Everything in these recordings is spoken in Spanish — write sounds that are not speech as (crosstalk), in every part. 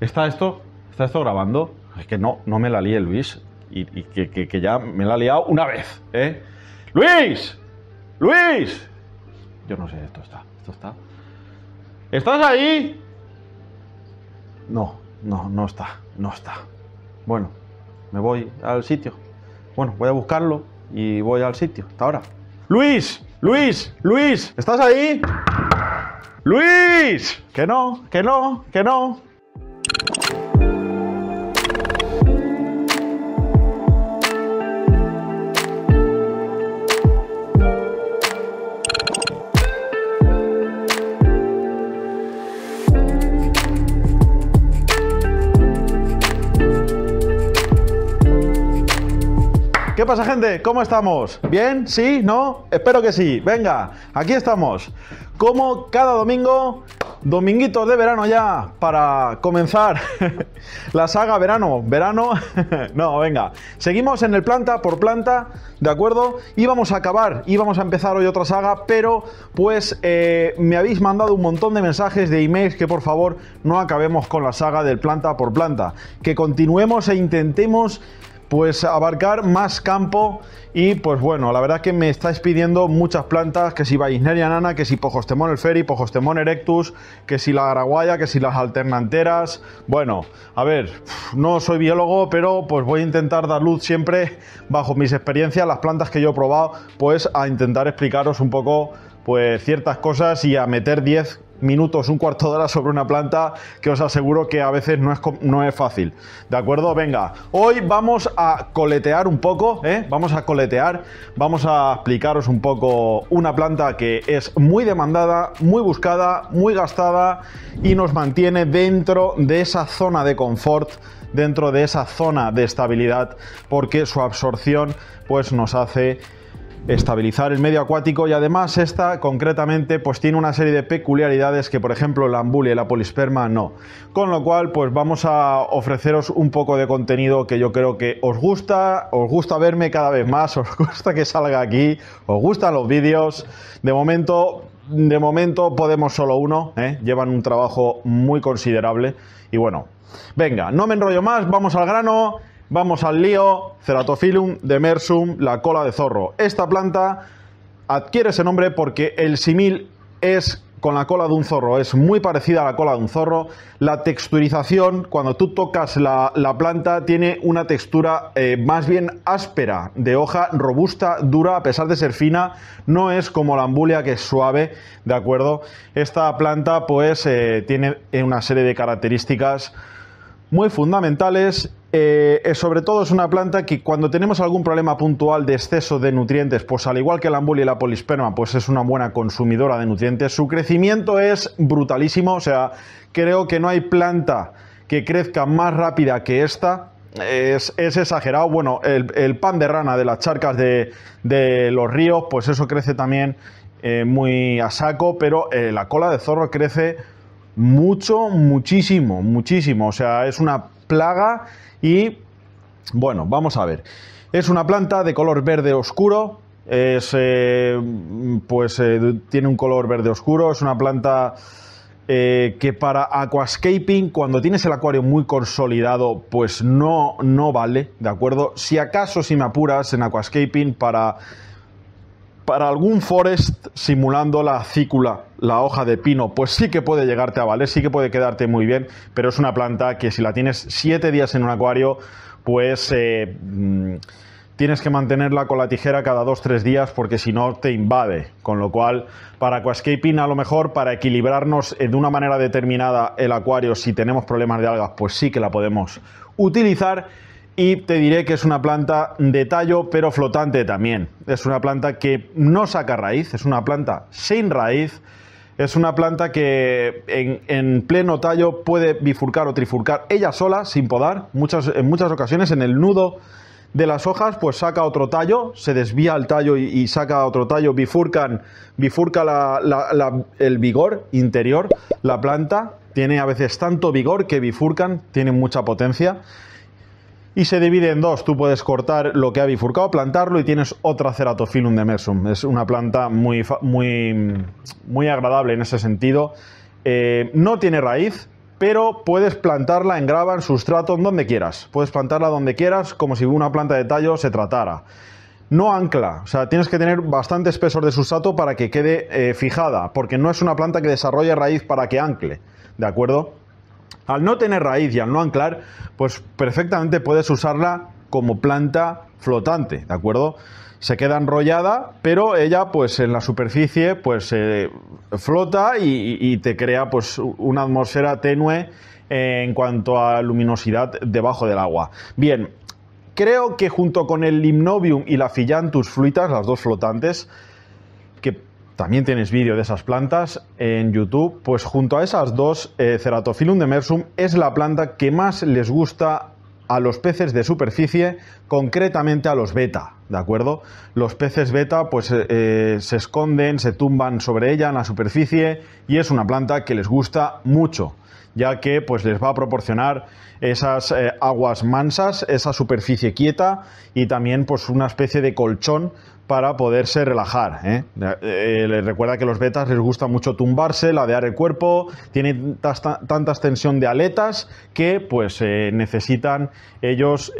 ¿está esto, está esto grabando? Es que no, no me la lié, Luis. Y, que, ya me la ha liado una vez, ¿eh? ¡Luis! ¡Luis! Yo no sé, esto está, esto está. ¿Estás ahí? No, no, no está, no está. Bueno, me voy al sitio. Bueno, voy a buscarlo y voy al sitio. Hasta ahora. Luis, Luis, Luis, ¿estás ahí? Luis, que no, que no, que no, ¿Qué pasa, gente? ¿Cómo estamos? ¿Bien? ¿Sí? ¿No? Espero que sí. Venga, aquí estamos. Como cada domingo, dominguitos de verano ya para comenzar (laughs) la saga verano, verano. (laughs) no, venga. Seguimos en el planta por planta, ¿de acuerdo? Íbamos a acabar, íbamos a empezar hoy otra saga, pero pues eh, me habéis mandado un montón de mensajes de emails que por favor no acabemos con la saga del planta por planta, que continuemos e intentemos pues abarcar más campo y pues bueno, la verdad que me estáis pidiendo muchas plantas, que si Vallisneria nana, que si Pojostemón el Feri, Pojostemón erectus, que si la Araguaya, que si las alternanteras. Bueno, a ver, no soy biólogo, pero pues voy a intentar dar luz siempre bajo mis experiencias, las plantas que yo he probado, pues a intentar explicaros un poco pues ciertas cosas y a meter 10 minutos, un cuarto de hora sobre una planta que os aseguro que a veces no es, no es fácil. ¿De acuerdo? Venga, hoy vamos a coletear un poco, ¿eh? Vamos a coletear, vamos a explicaros un poco una planta que es muy demandada, muy buscada, muy gastada y nos mantiene dentro de esa zona de confort dentro de esa zona de estabilidad porque su absorción pues nos hace estabilizar el medio acuático y además esta concretamente pues tiene una serie de peculiaridades que por ejemplo la ambulia y la polisperma no. Con lo cual pues vamos a ofreceros un poco de contenido que yo creo que os gusta, os gusta verme cada vez más, (laughs) os gusta que salga aquí, os gustan los vídeos. De momento de momento podemos solo uno, ¿eh? llevan un trabajo muy considerable y bueno, venga, no me enrollo más, vamos al grano. Vamos al lío, Ceratophyllum demersum, la cola de zorro. Esta planta adquiere ese nombre porque el simil es con la cola de un zorro, es muy parecida a la cola de un zorro. La texturización, cuando tú tocas la, la planta, tiene una textura eh, más bien áspera, de hoja robusta, dura, a pesar de ser fina, no es como la ambulia que es suave, ¿de acuerdo? Esta planta pues eh, tiene una serie de características muy fundamentales eh, eh, sobre todo es una planta que cuando tenemos algún problema puntual de exceso de nutrientes, pues al igual que la ambulia y la polisperma, pues es una buena consumidora de nutrientes. Su crecimiento es brutalísimo, o sea, creo que no hay planta que crezca más rápida que esta. Es, exagerado. Bueno, el, pan de rana de las charcas de, los ríos, pues eso crece también eh, muy a saco, pero la cola de zorro crece mucho, muchísimo, muchísimo. O sea, es una plaga y bueno, vamos a ver. Es una planta de color verde oscuro, es, eh, pues eh, tiene un color verde oscuro, es una planta eh, que para aquascaping, cuando tienes el acuario muy consolidado, pues no, no vale, ¿de acuerdo? Si acaso, si me apuras en aquascaping para para algún forest simulando la cícula, la hoja de pino, pues sí que puede llegarte a valer, sí que puede quedarte muy bien, pero es una planta que si la tienes siete días en un acuario, pues eh, mm, tienes que mantenerla con la tijera cada dos 3 días porque si no te invade. Con lo cual, para aquascaping a lo mejor, para equilibrarnos eh, de una manera determinada el acuario, si tenemos problemas de algas, pues sí que la podemos utilizar y te diré que es una planta de tallo pero flotante también. Es una planta que no saca raíz, es una planta sin raíz, es una planta que en, pleno tallo puede bifurcar o trifurcar ella sola sin podar. Muchas, en muchas ocasiones en el nudo de las hojas pues saca otro tallo, se desvía el tallo y, saca otro tallo, bifurcan, bifurca el vigor interior, la planta tiene a veces tanto vigor que bifurcan, tiene mucha potencia y se divide en dos. Tú puedes cortar lo que ha bifurcado, plantarlo y tienes otra Ceratophyllum demersum. Es una planta muy, muy, muy agradable en ese sentido. Eh, no tiene raíz, pero puedes plantarla en grava, en sustrato, donde quieras. Puedes plantarla donde quieras, como si una planta de tallo se tratara. No ancla, o sea, tienes que tener bastante espesor de sustrato para que quede eh, fijada, porque no es una planta que desarrolle raíz para que ancle, ¿de acuerdo? Al no tener raíz y al no anclar, pues perfectamente puedes usarla como planta flotante, ¿de acuerdo? Se queda enrollada, pero ella, pues en la superficie, pues flota y, te crea, pues, una atmósfera tenue en cuanto a luminosidad debajo del agua. Bien, creo que junto con el Limnobium y la Fillantus fluitas, las dos flotantes, también tienes vídeo de esas plantas en YouTube. Pues junto a esas dos, Ceratophilum Ceratophyllum demersum es la planta que más les gusta a los peces de superficie, concretamente a los beta, ¿de acuerdo? Los peces beta pues eh, eh, se esconden, se tumban sobre ella en la superficie y es una planta que les gusta mucho, ya que pues les va a proporcionar esas eh, aguas mansas, esa superficie quieta y también pues una especie de colchón para poderse relajar. ¿eh? Eh, les recuerda que los betas les gusta mucho tumbarse, ladear el cuerpo, tienen tanta extensión de aletas que pues eh, necesitan ellos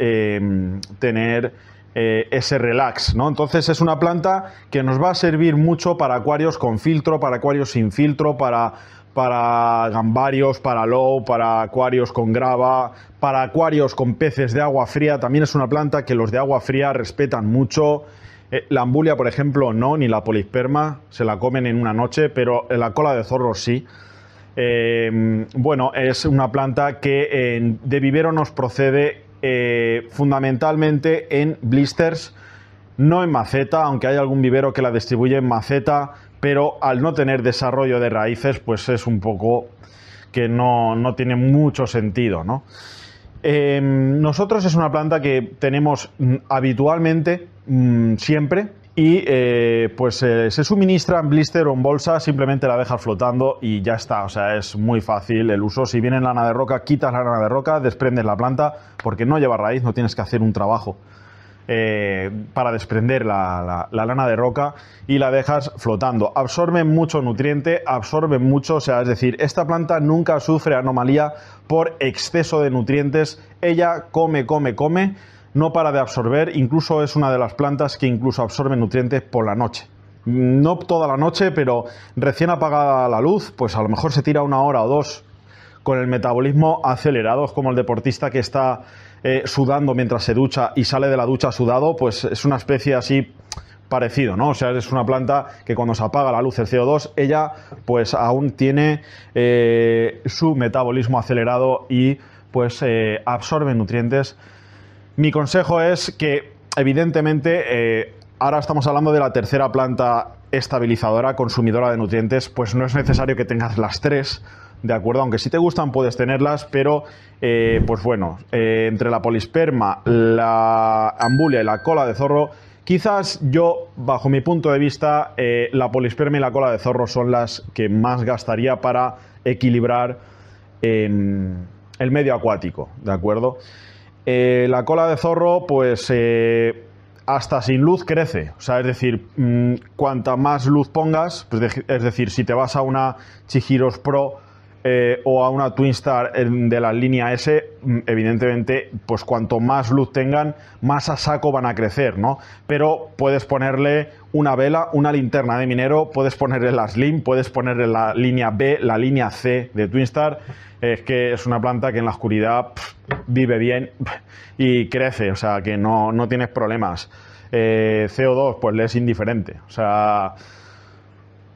tener ese relax. ¿no? Entonces es una planta que nos va a servir mucho para acuarios con filtro, para acuarios sin filtro, para para gambarios, para low, para acuarios con grava, para acuarios con peces de agua fría. También es una planta que los de agua fría respetan mucho. Eh, la ambulia, por ejemplo, no, ni la polisperma, se la comen en una noche, pero la cola de zorro sí. Eh, bueno, es una planta que de vivero nos procede eh, fundamentalmente en blisters, no en maceta, aunque hay algún vivero que la distribuye en maceta, pero al no tener desarrollo de raíces, pues es un poco que no, tiene mucho sentido, ¿no? nosotros es una planta que tenemos mm, habitualmente Mm, siempre y eh, pues eh, se suministra en blister o en bolsa, simplemente la dejas flotando y ya está, o sea, es muy fácil el uso. Si viene en lana de roca, quitas la lana de roca, desprendes la planta, porque no lleva raíz, no tienes que hacer un trabajo eh, para desprender la, lana de roca y la dejas flotando. Absorbe mucho nutriente, absorbe mucho, o sea, es decir, esta planta nunca sufre anomalía por exceso de nutrientes, ella come, come, come no para de absorber, incluso es una de las plantas que incluso absorbe nutrientes por la noche. Mm, no toda la noche, pero recién apagada la luz, pues a lo mejor se tira una hora o dos con el metabolismo acelerado, es como el deportista que está eh, sudando mientras se ducha y sale de la ducha sudado, pues es una especie así parecido, ¿no? O sea, es una planta que cuando se apaga la luz el CO2, ella pues aún tiene eh, su metabolismo acelerado y pues eh, absorbe nutrientes mi consejo es que, evidentemente, eh, ahora estamos hablando de la tercera planta estabilizadora, consumidora de nutrientes, pues no es necesario que tengas las tres, ¿de acuerdo? Aunque si te gustan puedes tenerlas, pero eh, pues bueno, eh, entre la polisperma, la ambulia y la cola de zorro, quizás yo, bajo mi punto de vista, la polisperma y la cola de zorro son las que más gastaría para equilibrar el medio acuático, ¿de acuerdo? Eh, la cola de zorro, pues eh, hasta sin luz crece. O sea, es decir, mm, cuanta más luz pongas, pues, es decir, si te vas a una Chihiros Pro, eh, o a una Twinstar de la línea S, mm, evidentemente, pues cuanto más luz tengan, más a saco van a crecer, ¿no? Pero puedes ponerle una vela, una linterna de minero, puedes ponerle la Slim, puedes ponerle la línea B, la línea C de Twinstar. Es que es una planta que en la oscuridad vive bien y crece, o sea que no, no tienes problemas. Eh, CO2, pues le es indiferente. O sea,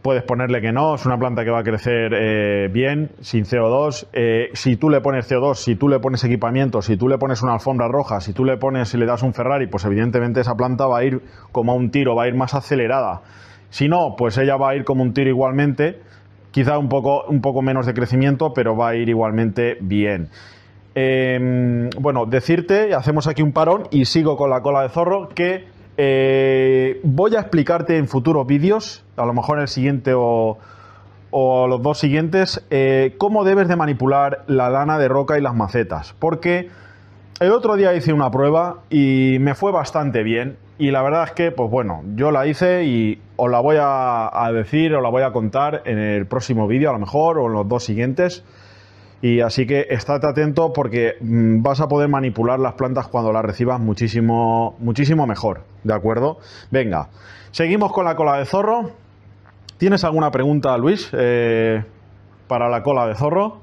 puedes ponerle que no, es una planta que va a crecer eh, bien, sin CO2. Eh, si tú le pones CO2, si tú le pones equipamiento, si tú le pones una alfombra roja, si tú le pones y le das un Ferrari, pues evidentemente esa planta va a ir como a un tiro, va a ir más acelerada. Si no, pues ella va a ir como un tiro igualmente, quizá un poco, un poco menos de crecimiento, pero va a ir igualmente bien. Em, bueno, decirte, hacemos aquí un parón y sigo con la cola de zorro, que eh, voy a explicarte en futuros vídeos, a lo mejor en el siguiente o, los dos siguientes, eh, cómo debes de manipular la lana de roca y las macetas. Porque el otro día hice una prueba y me fue bastante bien. Y la verdad es que, pues bueno, yo la hice y os la voy a, a decir, os la voy a contar en el próximo vídeo, a lo mejor, o en los dos siguientes. Y así que estate atento porque mm, vas a poder manipular las plantas cuando las recibas muchísimo, muchísimo mejor. ¿De acuerdo? Venga, seguimos con la cola de zorro. ¿Tienes alguna pregunta, Luis, eh, para la cola de zorro?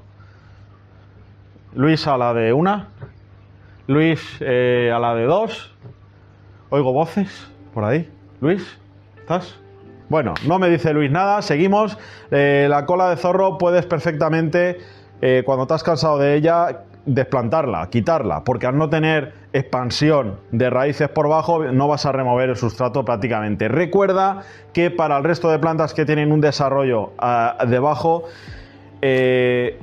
Luis a la de una. Luis eh, a la de dos. Oigo voces por ahí. Luis, ¿estás? Bueno, no me dice Luis nada. Seguimos. Eh, la cola de zorro puedes perfectamente eh, cuando te has cansado de ella, desplantarla, quitarla, porque al no tener expansión de raíces por bajo no vas a remover el sustrato prácticamente. Recuerda que para el resto de plantas que tienen un desarrollo ah, debajo, eh,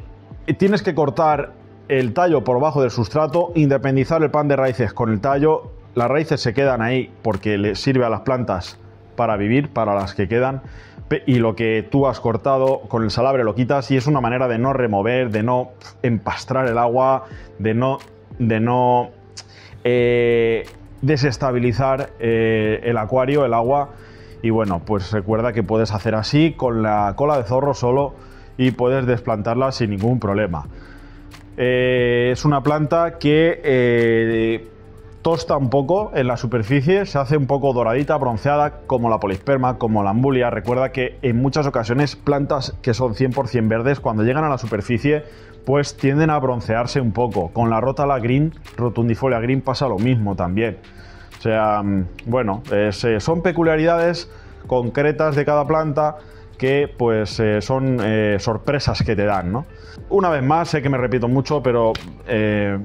tienes que cortar el tallo por bajo del sustrato, independizar el pan de raíces con el tallo, las raíces se quedan ahí porque les sirve a las plantas para vivir, para las que quedan y lo que tú has cortado con el salabre lo quitas y es una manera de no remover, de no empastrar el agua, de no, de no eh, desestabilizar eh, el acuario, el agua. Y bueno, pues recuerda que puedes hacer así con la cola de zorro solo y puedes desplantarla sin ningún problema. Eh, es una planta que tosta un poco en la superficie, se hace un poco doradita, bronceada, como la polisperma, como la ambulia. Recuerda que en muchas ocasiones plantas que son 100% verdes, cuando llegan a la superficie, pues tienden a broncearse un poco. Con la rotala green, rotundifolia green, pasa lo mismo también. O sea, mm, bueno, eh, son peculiaridades concretas de cada planta que pues eh, son eh, sorpresas que te dan, ¿no? Una vez más, sé que me repito mucho, pero eh,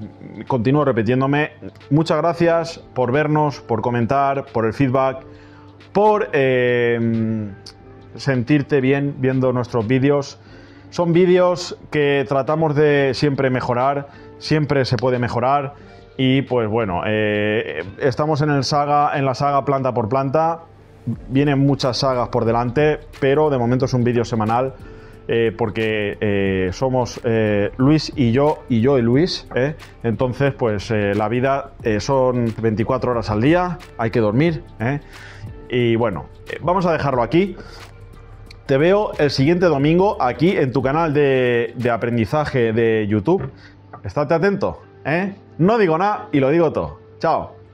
continúo repitiéndome. Muchas gracias por vernos, por comentar, por el feedback, por sentirte bien viendo nuestros vídeos. Son vídeos que tratamos de siempre mejorar, siempre se puede mejorar. Y pues bueno, estamos en la saga planta por planta vienen muchas sagas por delante, pero de momento es un vídeo semanal. Eh, porque eh, somos eh, Luis y yo, y yo y Luis. Entonces, pues la vida son 24 horas al día, hay que dormir. Y bueno, vamos a dejarlo aquí. Te veo el siguiente domingo aquí en tu canal de, de aprendizaje de YouTube. Estate atento, No digo nada y lo digo todo. Chao.